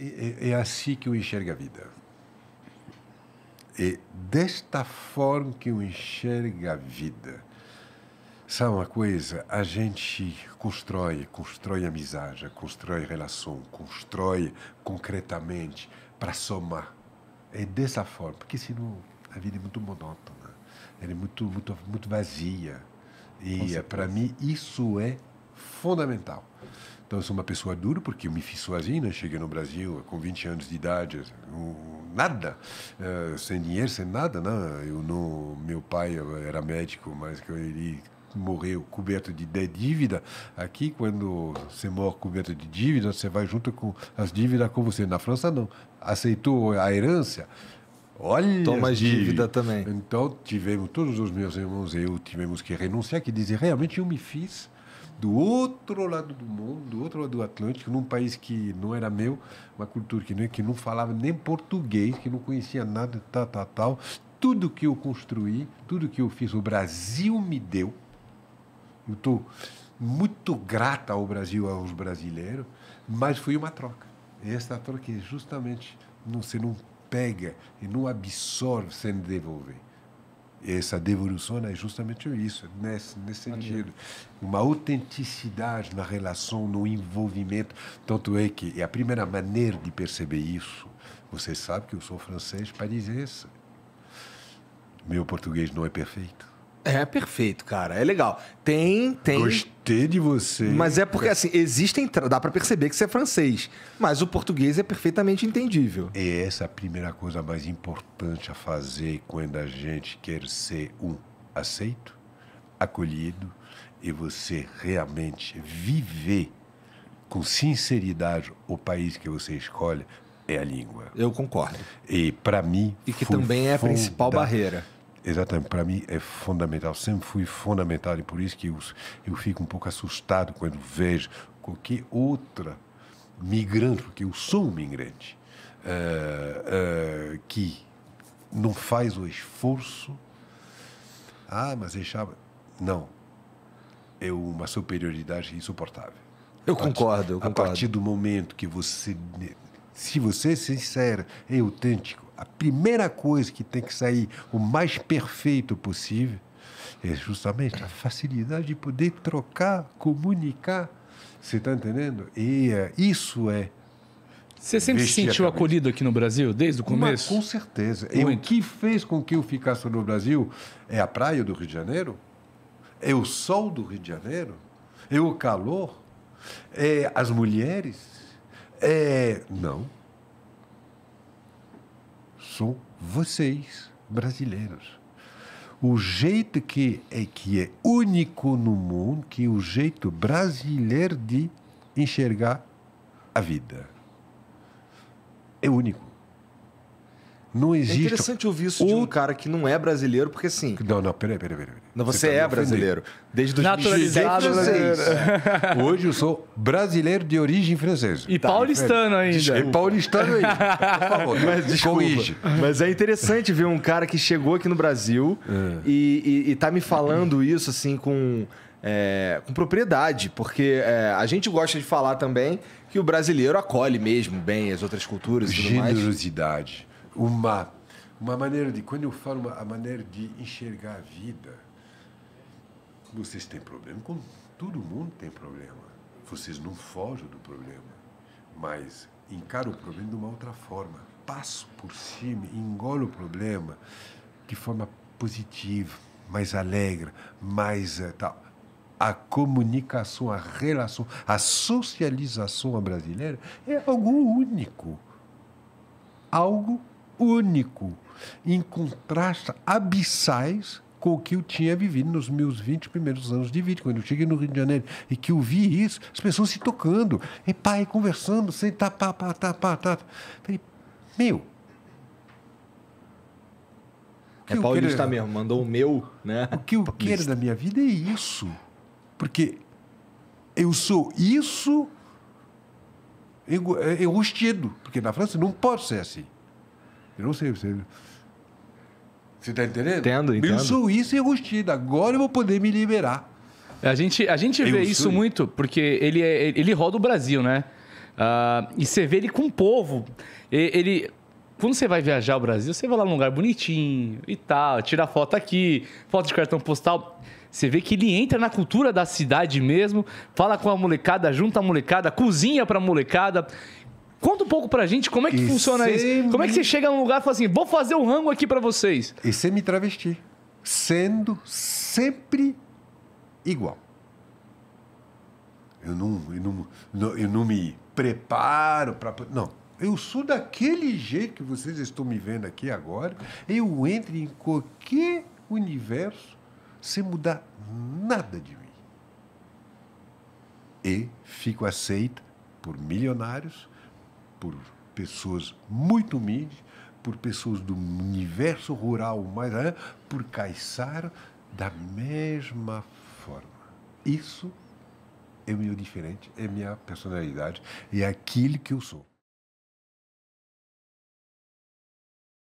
é, é assim que eu enxergo a vida. É desta forma que eu enxergo a vida. Sabe uma coisa? A gente constrói, constrói amizade, constrói relação, constrói concretamente para somar. É dessa forma, porque senão a vida é muito monótona, ela é muito, muito, muito vazia. E é, para mim isso é fundamental. Então, eu sou uma pessoa dura porque eu me fiz sozinha, né? cheguei no Brasil com 20 anos de idade, assim, nada, eh, sem dinheiro, sem nada, né? Eu não, meu pai era médico, mas ele morreu coberto de, dívida, aqui quando você morre coberto de dívida, você vai junto com as dívidas com você. Na França não. Aceitou a herança, Olha, toma dívida também. Então tivemos todos os meus irmãos e eu tivemos que renunciar, que dizer realmente eu me fiz do outro lado do mundo, do outro lado do Atlântico, num país que não era meu, uma cultura que não, que não falava nem português, que não conhecia nada, tal, tal, tal. Tudo que eu construí, tudo que eu fiz, o Brasil me deu. Eu estou muito grata ao Brasil, aos brasileiros, mas foi uma troca. essa troca é justamente, não, você não pega e não absorve sem devolver essa devolução é justamente isso, nesse, nesse sentido. Uma autenticidade na relação, no envolvimento. Tanto é que é a primeira maneira de perceber isso. Você sabe que eu sou francês isso Meu português não é perfeito. É perfeito, cara. É legal. Tem, tem. Gostei de você. Mas é porque, assim, existem. Dá para perceber que você é francês. Mas o português é perfeitamente entendível. E essa é a primeira coisa mais importante a fazer quando a gente quer ser um aceito, acolhido e você realmente viver com sinceridade o país que você escolhe é a língua. Eu concordo. E para mim. E que também é a principal barreira Exatamente, para mim é fundamental, sempre fui fundamental e por isso que eu, eu fico um pouco assustado quando vejo qualquer outra migrante, porque eu sou um migrante, uh, uh, que não faz o esforço. Ah, mas é chave. Não, é uma superioridade insuportável. Eu concordo, eu concordo. A partir do momento que você, se você é sincero, é autêntico, a primeira coisa que tem que sair o mais perfeito possível é justamente a facilidade de poder trocar, comunicar. Você está entendendo? E uh, isso é. Você sempre se sentiu acolhido aqui no Brasil, desde o começo? com certeza. Muito. E o que fez com que eu ficasse no Brasil é a praia do Rio de Janeiro, é o sol do Rio de Janeiro, é o calor, é as mulheres. É. Não são vocês, brasileiros. O jeito que é, que é único no mundo, que é o jeito brasileiro de enxergar a vida. É único. Não é existe. É interessante ouvir isso o... de um cara que não é brasileiro, porque sim. Não, não, peraí, peraí, peraí. Não, você, você tá é brasileiro. Desde 2016. Hoje eu sou brasileiro de origem francesa. E tá, paulistano ainda. Desculpa. É e paulistano ainda. Por favor, mas, desculpa. Mas é interessante ver um cara que chegou aqui no Brasil é. e, e, e tá me falando isso assim com. É, com propriedade, porque é, a gente gosta de falar também que o brasileiro acolhe mesmo bem as outras culturas e tudo mais. Generosidade uma uma maneira de quando eu falo uma, a maneira de enxergar a vida vocês têm problema com todo mundo tem problema vocês não fogem do problema mas encaram o problema de uma outra forma passo por cima engolo o problema de forma positiva mais alegre mais eh, tal a comunicação, a relação, a socialização brasileira é algo único. Algo único, em contrastes abissais com o que eu tinha vivido nos meus 20 primeiros anos de vida, quando eu cheguei no Rio de Janeiro e que eu vi isso, as pessoas se tocando, e pai, conversando, sem tapa tá, tá, tá, tá, tá. Falei, meu. É que paulista mesmo, mandou o meu, né? O que eu paulista. quero da minha vida é isso. Porque eu sou isso enrustido, é, é porque na França não pode ser assim. Eu não sei. Você está tá entendendo? Entendo, entendo. Eu sou isso e rostido. Agora eu vou poder me liberar. A gente, a gente vê isso muito, porque ele, é, ele roda o Brasil, né? Uh, e você vê ele com o povo. Ele. Quando você vai viajar ao Brasil, você vai lá num lugar bonitinho e tal, tira foto aqui, foto de cartão postal. Você vê que ele entra na cultura da cidade mesmo, fala com a molecada, junta a molecada, cozinha pra molecada. Conta um pouco pra gente como é que e funciona isso. Me... Como é que você chega num lugar e fala assim, vou fazer o um rango aqui para vocês? E sem me travestir. Sendo sempre igual. Eu não, eu não, eu não me preparo para. Não. Eu sou daquele jeito que vocês estão me vendo aqui agora. Eu entro em qualquer universo sem mudar nada de mim. E fico aceito por milionários, por pessoas muito humildes, por pessoas do universo rural, mais por caiçar da mesma forma. Isso é meu diferente, é minha personalidade, é aquilo que eu sou.